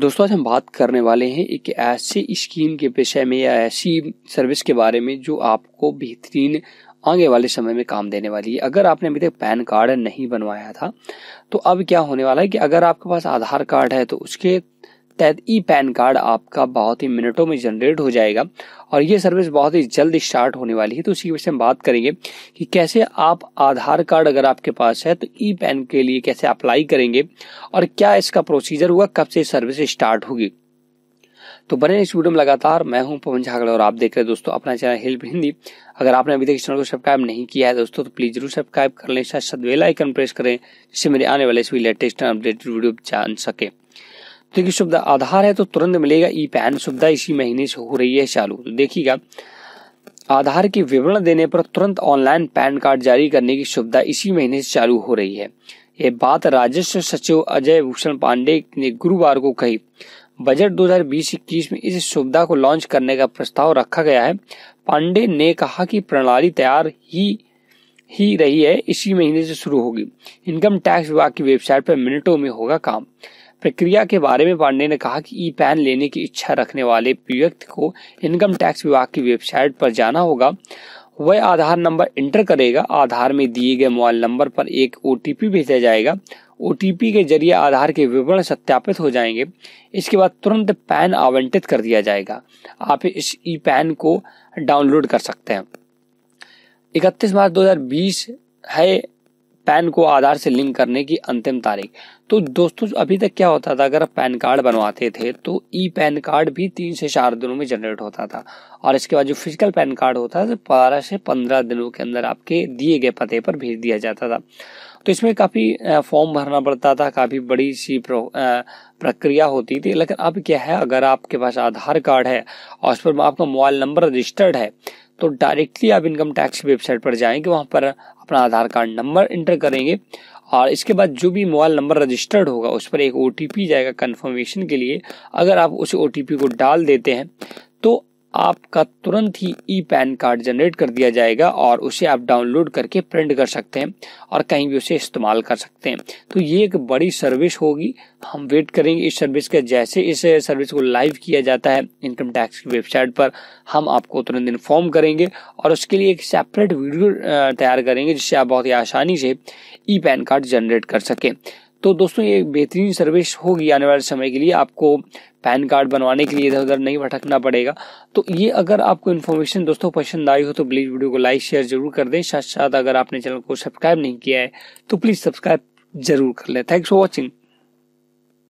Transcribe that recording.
दोस्तों आज हम बात करने वाले हैं एक ऐसी स्कीम के विषय में या ऐसी सर्विस के बारे में जो आपको बेहतरीन आगे वाले समय में काम देने वाली है अगर आपने अभी तक पैन कार्ड नहीं बनवाया था तो अब क्या होने वाला है कि अगर आपके पास आधार कार्ड है तो उसके तहत ई पैन कार्ड आपका बहुत ही मिनटों में जनरेट हो जाएगा और ये सर्विस बहुत ही जल्द स्टार्ट होने वाली है तो उसी विषय में बात करेंगे कि कैसे आप आधार कार्ड अगर आपके पास है तो ई पैन के लिए कैसे अप्लाई करेंगे और क्या इसका प्रोसीजर हुआ कब से सर्विस स्टार्ट होगी तो बने इस वीडियो में लगातार मैं हूं पवन झागड़ और आप देख रहे हैं दोस्तों अपना चैनल हेल्प हिंदी अगर आपने अभी तक इस चैनल को सब्सक्राइब नहीं किया है दोस्तों तो प्लीज जरूर सब्सक्राइब कर लें साथ साथ आइकन प्रेस करें जिससे मेरे आने वाले सभी लेटेस्ट अपडेटेड वीडियो जान सके देखिए सुविधा आधार है तो तुरंत मिलेगा ई पैन सुविधा इसी महीने से हो रही है चालू तो देखिएगा आधार के विवरण देने पर तुरंत ऑनलाइन पैन कार्ड जारी करने की सुविधा इसी महीने से चालू हो रही है ये बात राजस्व सचिव अजय भूषण पांडे ने गुरुवार को कही बजट 2020-21 में इस सुविधा को लॉन्च करने का प्रस्ताव रखा गया है पांडे ने कहा कि प्रणाली तैयार ही ही रही है इसी महीने से शुरू होगी इनकम टैक्स विभाग की वेबसाइट पर मिनटों में होगा काम प्रक्रिया के बारे में पांडे ने कहा कि ई पैन लेने की इच्छा रखने वाले व्यक्ति को इनकम टैक्स विभाग की वेबसाइट पर जाना होगा वह आधार नंबर इंटर करेगा आधार में दिए गए मोबाइल नंबर पर एक ओ भेजा जाएगा ओ के जरिए आधार के विवरण सत्यापित हो जाएंगे इसके बाद तुरंत पैन आवंटित कर दिया जाएगा आप इस ई पैन को डाउनलोड कर सकते हैं 31 मार्च 2020 है पैन को आधार से लिंक करने की अंतिम तारीख तो दोस्तों अभी तक क्या होता था अगर आप पैन कार्ड बनवाते थे तो ई पैन कार्ड भी तीन से चार दिनों में जनरेट होता था और इसके बाद जो फिजिकल पैन कार्ड होता था बारह से पंद्रह दिनों के अंदर आपके दिए गए पते पर भेज दिया जाता था तो इसमें काफ़ी फॉर्म भरना पड़ता था काफ़ी बड़ी सी प्रक्रिया होती थी लेकिन अब क्या है अगर आपके पास आधार कार्ड है और उस पर आपका मोबाइल नंबर रजिस्टर्ड है तो डायरेक्टली आप इनकम टैक्स की वेबसाइट पर जाएंगे वहाँ पर अपना आधार कार्ड नंबर इंटर करेंगे और इसके बाद जो भी मोबाइल नंबर रजिस्टर्ड होगा उस पर एक ओ जाएगा कन्फर्मेशन के लिए अगर आप उस ओ को डाल देते हैं तो आपका तुरंत ही ई पैन कार्ड जनरेट कर दिया जाएगा और उसे आप डाउनलोड करके प्रिंट कर सकते हैं और कहीं भी उसे इस्तेमाल कर सकते हैं तो ये एक बड़ी सर्विस होगी हम वेट करेंगे इस सर्विस के जैसे इस सर्विस को लाइव किया जाता है इनकम टैक्स की वेबसाइट पर हम आपको तुरंत इन्फॉर्म करेंगे और उसके लिए एक सेपरेट वीडियो तैयार करेंगे जिससे आप बहुत ही आसानी से ई पैन कार्ड जनरेट कर सकें तो दोस्तों ये बेहतरीन सर्विस होगी आने वाले समय के लिए आपको पैन कार्ड बनवाने के लिए इधर उधर नहीं भटकना पड़ेगा तो ये अगर आपको इन्फॉर्मेशन दोस्तों पसंद आई हो तो प्लीज़ वीडियो को लाइक शेयर जरूर कर दें साथ साथ अगर आपने चैनल को सब्सक्राइब नहीं किया है तो प्लीज़ सब्सक्राइब जरूर कर लें थैंक्स फॉर वॉचिंग